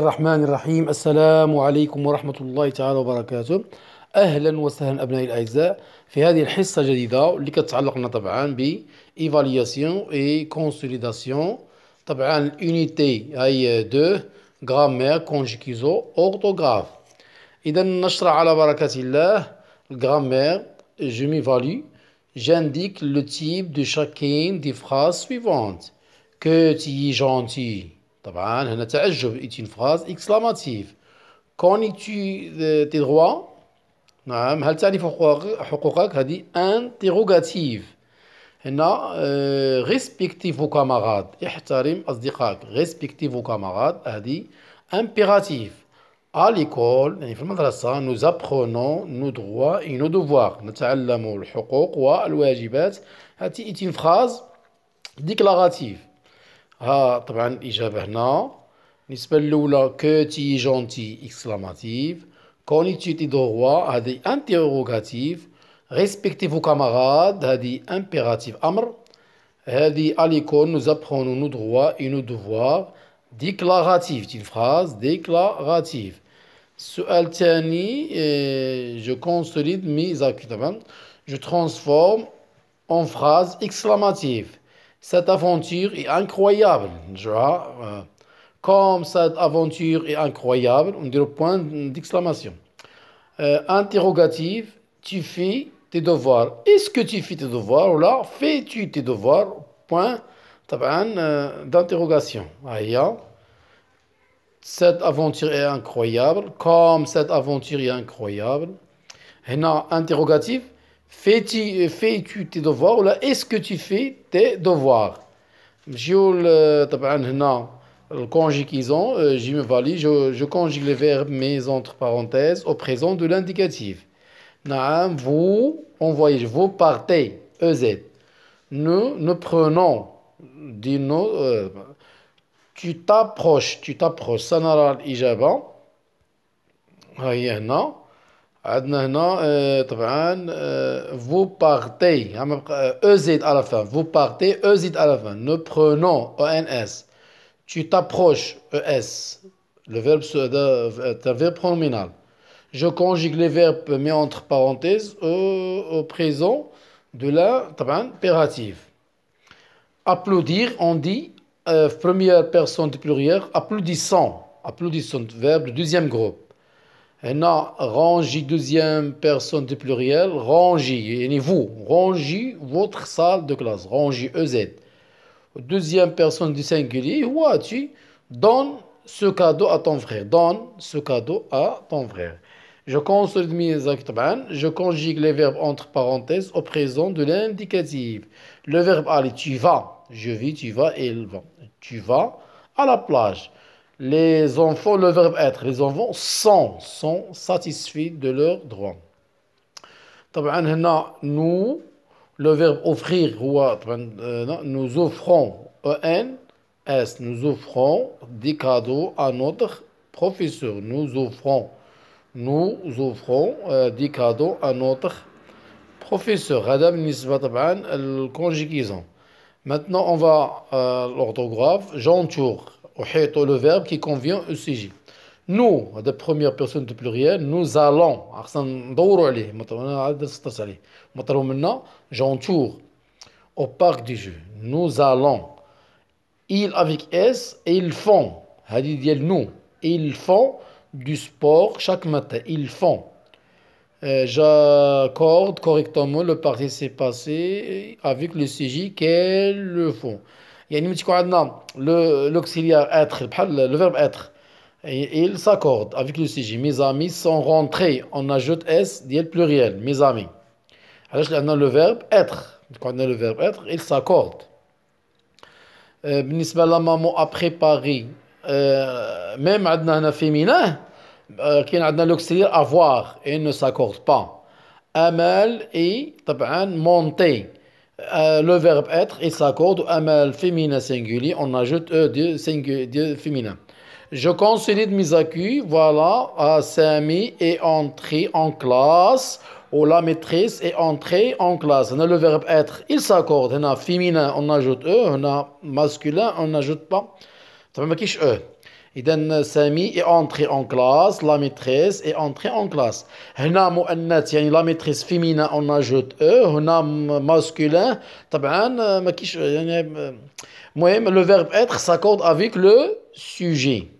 الرحمن الرحيم السلام عليكم ورحمة الله تعالى وبركاته أهلا وسهلا أبنائي الأعزاء في هذه الحصة الجديدة اللي كتتعلق لنا طبعا ب evaluation إي consolidation طبعا unité هي دو grammaire conjugaison orthographe إذا نشرع على بركة الله je m'évalue j'indique le type de دو شاكين دي suivantes سويفونت كو تي جونتي طبعا هنا تعجب ايتين فراز اكسلاماتيف كوني تي تي دروا نعم هل تعرف حقوقك هذه انتيروغاتيف هنا ريسبكتي فو كاماراد احترم اصدقائك ريسبكتي فو كاماراد هذه امبيراتيف à l'école يعني في المدرسه nous apprenons nos droits et nos devoirs نتعلم الحقوق والواجبات هذه ايتين فراز ديكلاراتيف ها طبعا إجابة هنا النسبة الأولى que tu es gentil exclamative كوني tu de droit هذه interrogatif. « respectez vos camarades des impératif. elle dit à l'école nous apprenons nos droits et nos devoirs déclarative une phrase déclarative السؤال الثاني je consolide mes arguments je transforme en phrase exclamative cette aventure est incroyable. Euh, comme cette aventure est incroyable, on dit le point d'exclamation. Euh, interrogative, tu fais tes devoirs. Est-ce que tu fais tes devoirs ou là, fais-tu tes devoirs Point euh, d'interrogation. Cette aventure est incroyable, comme cette aventure est incroyable. Interrogative, Fais-tu fais tes devoirs ou est-ce que tu fais tes devoirs euh, le طبعا هنا le conjugue les verbes mais entre parenthèses au présent de l'indicatif نعم vous envoyez vous partez e z. nous nous prenons dis euh, tu t'approches tu t'approches ça n'a rien ah, هي vous partez EZ à la fin vous partez e à la fin nous prenons ENS, tu t'approches ES, le verbe c'est euh, un verbe pronominal je conjugue les verbes mais entre parenthèses au, présent de la impérative applaudir on dit euh, première personne du pluriel applaudissant applaudissant verbe deuxième groupe Rangi deuxième personne du pluriel, rangez, et vous, rangez votre salle de classe, rangez EZ. Deuxième personne du singulier, as-tu tu donne ce cadeau à ton frère, donne ce cadeau à ton frère. Je conjugue mes actes, je conjugue les verbes entre parenthèses au présent de l'indicatif. Le verbe aller, tu vas, je vis, tu vas, et il va. Tu vas à la plage les enfants, le verbe être, les enfants sont, sont satisfaits de leurs droits. Nous, le verbe offrir, euh, nous offrons, e s nous offrons des cadeaux à notre professeur. Nous offrons, nous offrons euh, des cadeaux à notre professeur. Maintenant, on va à euh, l'orthographe. J'entoure le verbe qui convient au sujet. Nous, la première personne du pluriel, nous allons. J'entoure au parc du jeu. Nous allons. Ils avec S et ils font. nous. Ils font du sport chaque matin. Ils font. Euh, j'accorde correctement le participe passé avec le CJ qu'ils le font. L'auxiliaire être, le verbe être, لوكسيليار le verbe être il s'accorde avec le sujet mes amis sont rentrés on ajoute s ديال pluriel mes amis علاش le verbe être quand le verbe être il s'accorde بالنسبه euh, maman a préparé euh, même عندنا هنا féminin كاين عندنا l'auxiliaire avoir et ne s'accorde pas amal et طبعا euh, le verbe être, il s'accorde au « mal féminin singulier, on ajoute e de, féminin. Je consolide mes accus, voilà, à Samy est entré en classe, ou la maîtrise est entrée en classe. le verbe être, il s'accorde, on féminin, on ajoute e, on a masculin, on n'ajoute pas. Ça e et alors, Sami est entré en classe, la maîtresse est entrée en classe, la maîtresse féminine on ajoute Eux, un homme, masculine. le verbe être s'accorde avec le sujet.